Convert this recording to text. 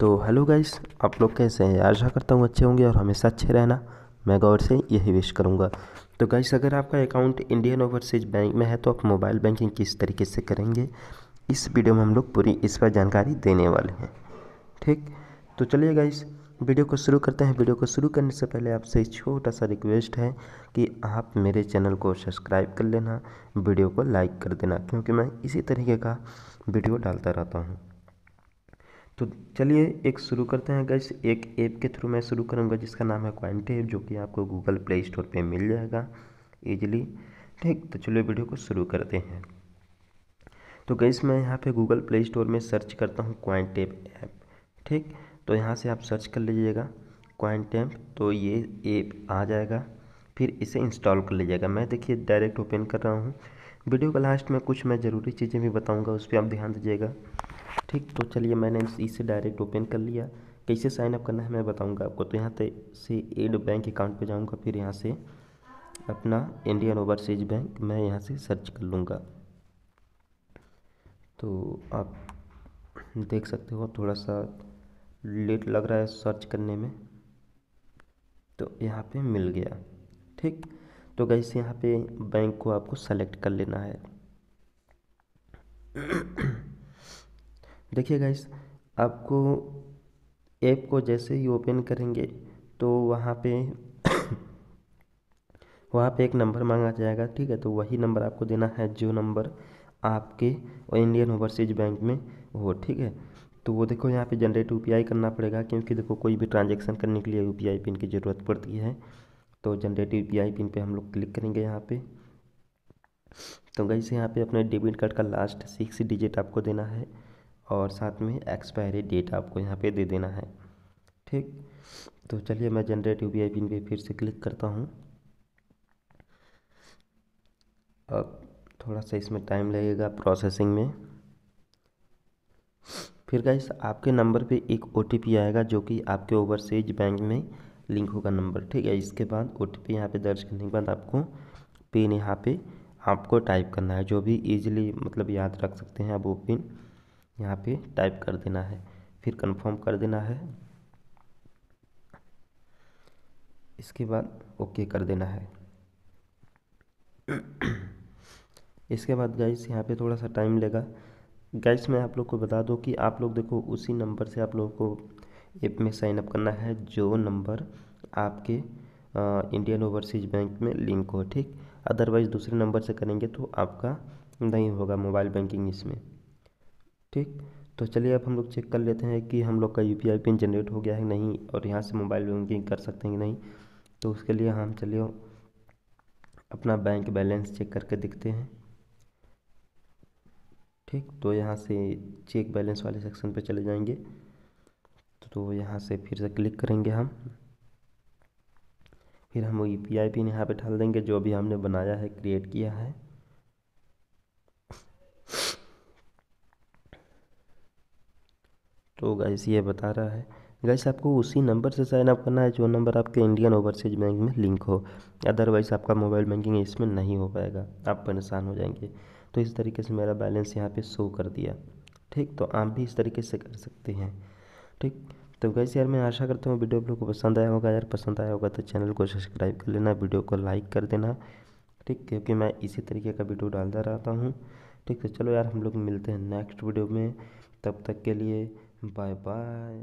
तो hello guys आप लोग कैसे हैं आशा करता हूँ अच्छे होंगे और हमेशा अच्छे रहना मैं गौर से यही विश करूँगा तो गाइस अगर आपका अकाउंट इंडियन ओवरसीज बैंक में है तो आप मोबाइल बैंकिंग किस तरीके से करेंगे इस वीडियो में हम लोग पूरी इस पर जानकारी देने वाले हैं ठीक तो चलिए गाइस वीडियो को शुरू करते हैं वीडियो को शुरू करने से पहले आपसे छोटा सा रिक्वेस्ट है कि आप मेरे चैनल को सब्सक्राइब कर लेना वीडियो को लाइक कर देना क्योंकि मैं इसी तरीके का वीडियो डालता रहता हूँ तो चलिए एक शुरू करते हैं गैस एक ऐप के थ्रू मैं शुरू करूँगा जिसका नाम है क्वांटी ऐप जो कि आपको गूगल प्ले स्टोर पर मिल जाएगा ईजिली ठीक तो चलिए वीडियो को शुरू करते हैं तो गैस मैं यहाँ पे गूगल प्ले स्टोर में सर्च करता हूँ क्वाइंटेप ऐप ठीक तो यहाँ से आप सर्च कर लीजिएगा क्वाइंटेप तो ये ऐप आ जाएगा फिर इसे इंस्टॉल कर लीजिएगा मैं देखिए डायरेक्ट ओपन कर रहा हूँ वीडियो का लास्ट में कुछ मैं ज़रूरी चीज़ें भी बताऊँगा उस पर आप ध्यान दीजिएगा ठीक तो चलिए मैंने इसे डायरेक्ट ओपन कर लिया कैसे साइन अप करना है मैं बताऊंगा आपको तो यहाँ से एड बैंक अकाउंट पे जाऊंगा फिर यहाँ से अपना इंडियन ओवरसीज बैंक मैं यहाँ से सर्च कर लूँगा तो आप देख सकते हो थोड़ा सा लेट लग रहा है सर्च करने में तो यहाँ पे मिल गया ठीक तो कैसे यहाँ पे बैंक को आपको सेलेक्ट कर लेना है देखिए गाइस आपको ऐप को जैसे ही ओपन करेंगे तो वहाँ पे वहाँ पे एक नंबर मांगा जाएगा ठीक है तो वही नंबर आपको देना है जो नंबर आपके इंडियन ओवरसीज बैंक में हो ठीक है तो वो देखो यहाँ पे जनरेट यूपीआई करना पड़ेगा क्योंकि देखो कोई भी ट्रांजेक्शन करने के लिए यूपीआई पिन की ज़रूरत पड़ती है तो जनरेट यूपीआई पिन पे हम लोग क्लिक करेंगे यहाँ पे तो गई से यहाँ पे अपने डेबिट कार्ड का लास्ट सिक्स डिजिट आपको देना है और साथ में एक्सपायरी डेट आपको यहाँ पे दे देना है ठीक तो चलिए मैं generate U P I pin पर फिर से क्लिक करता हूँ अब थोड़ा सा इसमें टाइम लगेगा प्रोसेसिंग में फिर गाइस आपके नंबर पे एक ओ आएगा जो कि आपके ओवरसीज बैंक में लिंक होगा नंबर ठीक है इसके बाद ओ टी पी यहाँ पर दर्ज करने के बाद आपको पिन यहाँ पे आपको टाइप करना है जो भी इजीली मतलब याद रख सकते हैं आप वो पिन यहाँ पे टाइप कर देना है फिर कंफर्म कर देना है इसके बाद ओके कर देना है इसके बाद गाइस यहाँ पे थोड़ा सा टाइम लेगा गाइस मैं आप लोग को बता दूँ कि आप लोग देखो उसी नंबर से आप लोगों को ऐप में साइन अप करना है जो नंबर आपके इंडियन ओवरसीज बैंक में लिंक हो ठीक अदरवाइज़ दूसरे नंबर से करेंगे तो आपका नहीं होगा मोबाइल बैंकिंग इसमें ठीक तो चलिए अब हम लोग चेक कर लेते हैं कि हम लोग का U P I pin generate हो गया है नहीं और यहाँ से मोबाइल बैंकिंग कर सकते हैं कि नहीं तो उसके लिए हम चलिए अपना बैंक बैलेंस चेक करके देखते हैं ठीक तो यहाँ से चेक बैलेंस वाले सेक्शन पर चले जाएंगे तो यहाँ से फिर से क्लिक करेंगे हम फिर हम यू पी आई पिन यहाँ पर डाल देंगे जो भी हमने बनाया है क्रिएट किया है तो गैस ये बता रहा है गैस आपको उसी नंबर से साइन अप करना है जो नंबर आपके इंडियन ओवरसीज बैंक में लिंक हो अदरवाइज़ आपका मोबाइल बैंकिंग इसमें नहीं हो पाएगा आप परेशान हो जाएंगे तो इस तरीके से मेरा बैलेंस यहाँ पे शो कर दिया ठीक तो आप भी इस तरीके से कर सकते हैं ठीक तो गैस यार मैं आशा करता हूँ वीडियो आप लोग को पसंद आया होगा यार पसंद आया होगा तो चैनल को सब्सक्राइब कर लेना वीडियो को लाइक कर देना ठीक क्योंकि मैं इसी तरीके का वीडियो डालता रहता हूँ ठीक तो चलो यार हम लोग मिलते हैं नेक्स्ट वीडियो में तब तक के लिए Bye-bye